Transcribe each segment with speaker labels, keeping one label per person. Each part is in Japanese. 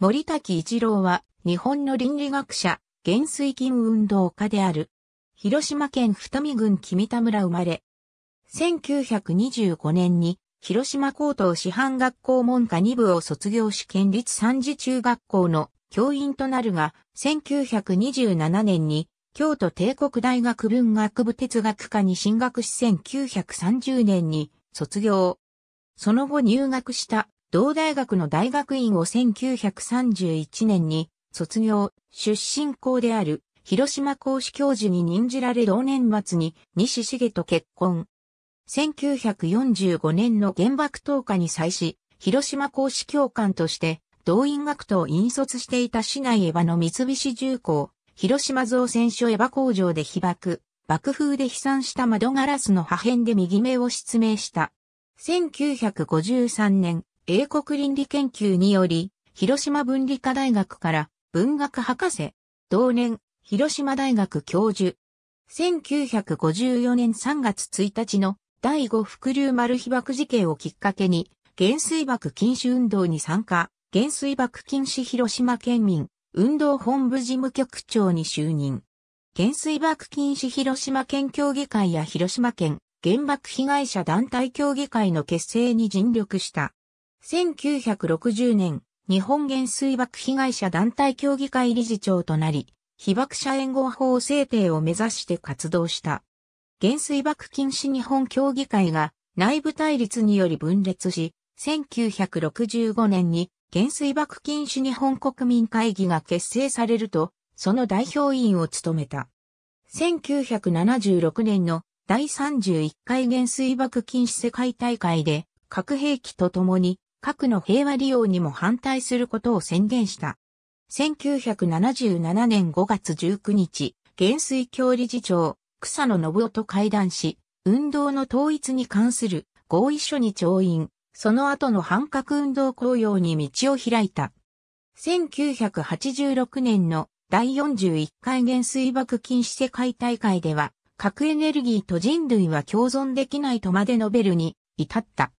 Speaker 1: 森滝一郎は、日本の倫理学者、減水金運動家である。広島県二見郡君田村生まれ。1925年に、広島高等師範学校門下2部を卒業し県立三次中学校の教員となるが、1927年に、京都帝国大学文学部哲学科に進学し1930年に卒業。その後入学した同大学の大学院を1931年に卒業、出身校である広島講師教授に任じられ同年末に西重と結婚。1945年の原爆投下に際し、広島講師教官として動員学徒を引率していた市内エヴァの三菱重工、広島造船所エヴァ工場で被爆、爆風で飛散した窓ガラスの破片で右目を失明した。1953年、英国倫理研究により、広島文理科大学から文学博士、同年、広島大学教授。1954年3月1日の第5伏流丸被爆事件をきっかけに、減水爆禁止運動に参加、減水爆禁止広島県民、運動本部事務局長に就任。減水爆禁止広島県協議会や広島県原爆被害者団体協議会の結成に尽力した。1960年、日本原水爆被害者団体協議会理事長となり、被爆者援護法制定を目指して活動した。原水爆禁止日本協議会が内部対立により分裂し、1965年に原水爆禁止日本国民会議が結成されると、その代表委員を務めた。1976年の第31回原水爆禁止世界大会で核兵器と共に核の平和利用にも反対することを宣言した。1977年5月19日、原水協理事長、草野信夫と会談し、運動の統一に関する合意書に調印、その後の反核運動公用に道を開いた。1986年の第41回原水爆禁止世界大会では、核エネルギーと人類は共存できないとまで述べるに至った。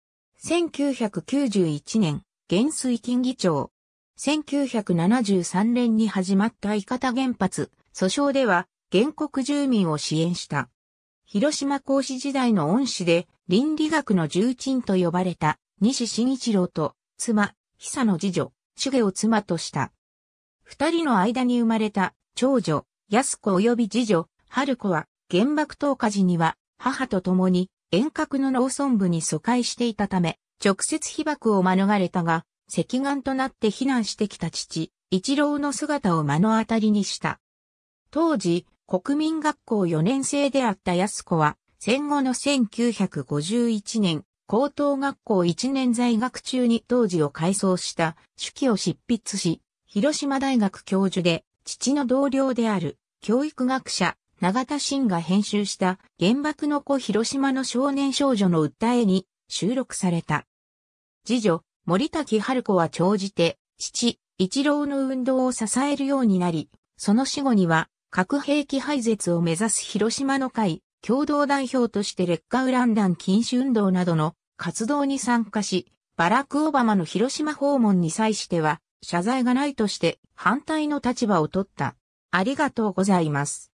Speaker 1: 1991年、元水金議長。1973年に始まった伊方原発、訴訟では、原告住民を支援した。広島講師時代の恩師で、倫理学の重鎮と呼ばれた、西慎一郎と、妻、久の次女、主家を妻とした。二人の間に生まれた、長女、安子及び次女、春子は、原爆投下時には、母と共に、遠隔の農村部に疎開していたため、直接被爆を免れたが、赤眼となって避難してきた父、一郎の姿を目の当たりにした。当時、国民学校4年生であった安子は、戦後の1951年、高等学校1年在学中に当時を改装した手記を執筆し、広島大学教授で、父の同僚である教育学者永田真が編集した原爆の子広島の少年少女の訴えに収録された。次女、森滝春子は長じて、父、一郎の運動を支えるようになり、その死後には核兵器廃絶を目指す広島の会、共同代表として劣化ウラン弾禁止運動などの活動に参加し、バラク・オバマの広島訪問に際しては、謝罪がないとして反対の立場を取った。ありがとうございます。